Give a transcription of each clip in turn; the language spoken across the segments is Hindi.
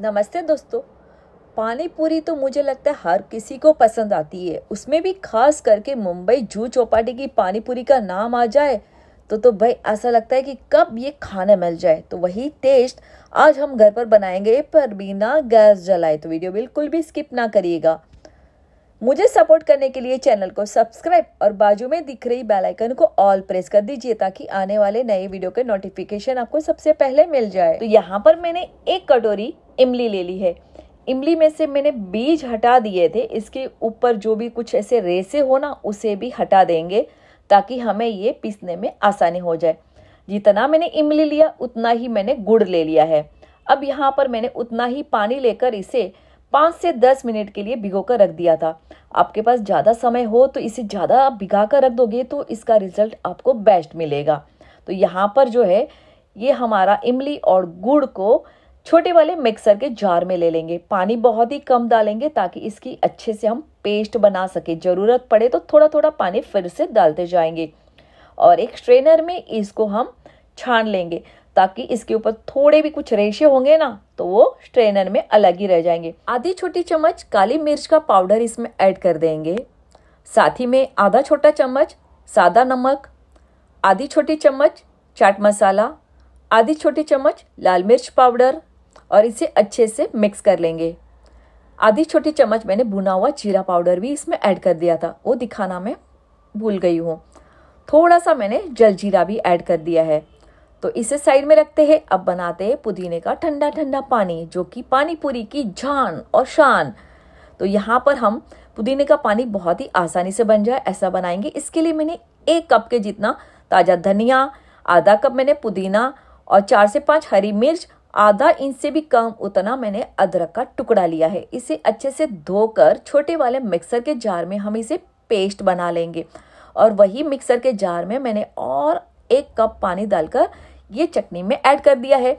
नमस्ते दोस्तों पानी पूरी तो मुझे लगता है हर किसी को पसंद आती है उसमें भी खास करके मुंबई जू चौपाटी की पानी पूरी का नाम आ जाए तो तो भाई ऐसा लगता है कि कब ये खाना मिल जाए तो वही टेस्ट आज हम घर पर बनाएंगे पर बिना गैस जलाए तो वीडियो बिल्कुल भी स्किप ना करिएगा मुझे सपोर्ट करने के लिए चैनल को सब्सक्राइब और बाजू में दिख रही बेल आइकन को ऑल प्रेस कर दीजिए ताकि आने वाले नए वीडियो के नोटिफिकेशन आपको सबसे पहले मिल जाए तो यहाँ पर मैंने एक कटोरी इमली ले ली है इमली में से मैंने बीज हटा दिए थे इसके ऊपर जो भी कुछ ऐसे रेसे हो ना उसे भी हटा देंगे ताकि हमें ये पीसने में आसानी हो जाए जितना मैंने इमली लिया उतना ही मैंने गुड़ ले लिया है अब यहाँ पर मैंने उतना ही पानी लेकर इसे पाँच से दस मिनट के लिए भिगो कर रख दिया था आपके पास ज़्यादा समय हो तो इसे ज़्यादा आप भिगा कर रख दोगे तो इसका रिजल्ट आपको बेस्ट मिलेगा तो यहाँ पर जो है ये हमारा इमली और गुड़ को छोटे वाले मिक्सर के जार में ले लेंगे पानी बहुत ही कम डालेंगे ताकि इसकी अच्छे से हम पेस्ट बना सके ज़रूरत पड़े तो थोड़ा थोड़ा पानी फिर से डालते जाएंगे और एक स्ट्रेनर में इसको हम छान लेंगे ताकि इसके ऊपर थोड़े भी कुछ रेशे होंगे ना तो वो स्ट्रेनर में अलग ही रह जाएंगे आधी छोटी चम्मच काली मिर्च का पाउडर इसमें ऐड कर देंगे साथ ही में आधा छोटा चम्मच सादा नमक आधी छोटी चम्मच चाट मसाला आधी छोटी चम्मच लाल मिर्च पाउडर और इसे अच्छे से मिक्स कर लेंगे आधी छोटी चम्मच मैंने भुना हुआ जीरा पाउडर भी इसमें ऐड कर दिया था वो दिखाना मैं भूल गई हूँ थोड़ा सा मैंने जल जीरा भी ऐड कर दिया है तो इसे साइड में रखते हैं अब बनाते हैं पुदीने का ठंडा ठंडा पानी जो कि पानी पूरी की जान और शान तो यहाँ पर हम पुदीने का पानी बहुत ही आसानी से बन जाए ऐसा बनाएंगे इसके लिए मैंने एक कप के जितना ताज़ा धनिया आधा कप मैंने पुदीना और चार से पाँच हरी मिर्च आधा इंच से भी कम उतना मैंने अदरक का टुकड़ा लिया है इसे अच्छे से धोकर छोटे वाले मिक्सर के जार में हम इसे पेस्ट बना लेंगे और वही मिक्सर के जार में मैंने और एक कप पानी डालकर ये चटनी में ऐड कर दिया है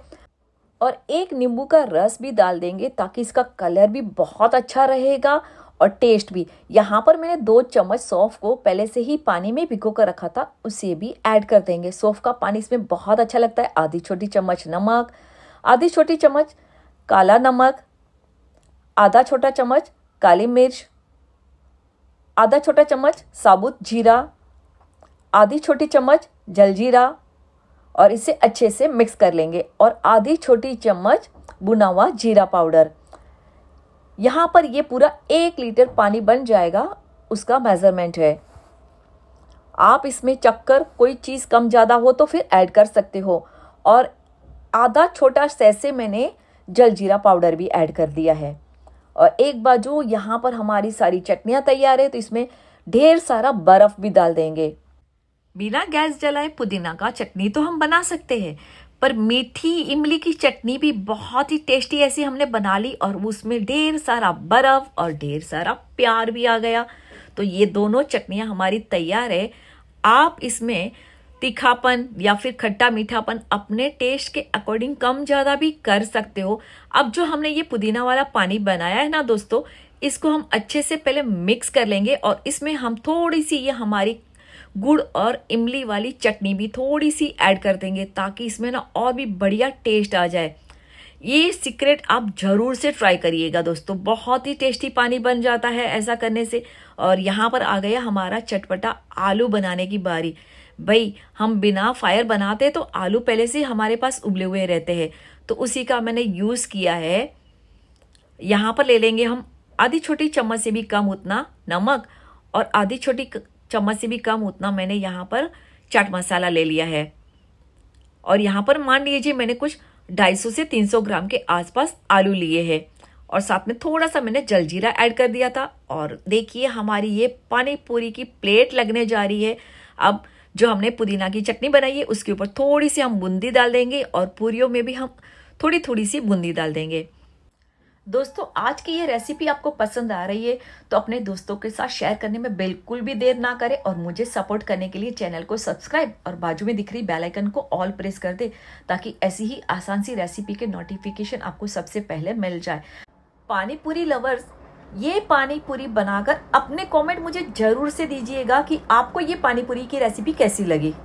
और एक नींबू का रस भी डाल देंगे ताकि इसका कलर भी बहुत अच्छा रहेगा और टेस्ट भी यहाँ पर मैंने दो चम्मच सौंफ को पहले से ही पानी में भिगो कर रखा था उसे भी ऐड कर देंगे सौंफ का पानी इसमें बहुत अच्छा लगता है आधी छोटी चम्मच नमक आधी छोटी चम्मच काला नमक आधा छोटा चम्मच काली मिर्च आधा छोटा चम्मच साबुत जीरा आधी छोटी चम्मच जलजीरा और इसे अच्छे से मिक्स कर लेंगे और आधी छोटी चम्मच बुना हुआ जीरा पाउडर यहाँ पर ये पूरा एक लीटर पानी बन जाएगा उसका मेज़रमेंट है आप इसमें चक्कर कोई चीज़ कम ज़्यादा हो तो फिर ऐड कर सकते हो और आधा छोटा सैसे मैंने जल जीरा पाउडर भी ऐड कर दिया है और एक बाजू यहाँ पर हमारी सारी चटनियाँ तैयार है तो इसमें ढेर सारा बर्फ़ भी डाल देंगे बिना गैस जलाए पुदीना का चटनी तो हम बना सकते हैं पर मीठी इमली की चटनी भी बहुत ही टेस्टी ऐसी हमने बना ली और उसमें ढेर सारा बर्फ और ढेर सारा प्यार भी आ गया तो ये दोनों चटनियाँ हमारी तैयार है आप इसमें तीखापन या फिर खट्टा मीठापन अपने टेस्ट के अकॉर्डिंग कम ज़्यादा भी कर सकते हो अब जो हमने ये पुदीना वाला पानी बनाया है ना दोस्तों इसको हम अच्छे से पहले मिक्स कर लेंगे और इसमें हम थोड़ी सी ये हमारी गुड़ और इमली वाली चटनी भी थोड़ी सी ऐड कर देंगे ताकि इसमें ना और भी बढ़िया टेस्ट आ जाए ये सीक्रेट आप ज़रूर से ट्राई करिएगा दोस्तों बहुत ही टेस्टी पानी बन जाता है ऐसा करने से और यहाँ पर आ गया हमारा चटपटा आलू बनाने की बारी भाई हम बिना फायर बनाते तो आलू पहले से हमारे पास उबले हुए रहते हैं तो उसी का मैंने यूज़ किया है यहाँ पर ले लेंगे हम आधी छोटी चम्मच से भी कम उतना नमक और आधी छोटी चम्मच से भी कम उतना मैंने यहाँ पर चाट मसाला ले लिया है और यहाँ पर मान लीजिए मैंने कुछ 250 से 300 ग्राम के आसपास आलू लिए हैं और साथ में थोड़ा सा मैंने जलजीरा ऐड कर दिया था और देखिए हमारी ये पानी पूरी की प्लेट लगने जा रही है अब जो हमने पुदीना की चटनी बनाई है उसके ऊपर थोड़ी सी हम बूंदी डाल देंगे और पूरियों में भी हम थोड़ी थोड़ी सी बूंदी डाल देंगे दोस्तों आज की ये रेसिपी आपको पसंद आ रही है तो अपने दोस्तों के साथ शेयर करने में बिल्कुल भी देर ना करें और मुझे सपोर्ट करने के लिए चैनल को सब्सक्राइब और बाजू में दिख रही बेल आइकन को ऑल प्रेस कर दे ताकि ऐसी ही आसान सी रेसिपी के नोटिफिकेशन आपको सबसे पहले मिल जाए पानी पूरी लवर्स ये पानी पूरी बनाकर अपने कमेंट मुझे ज़रूर से दीजिएगा कि आपको ये पानी पूरी की रेसिपी कैसी लगी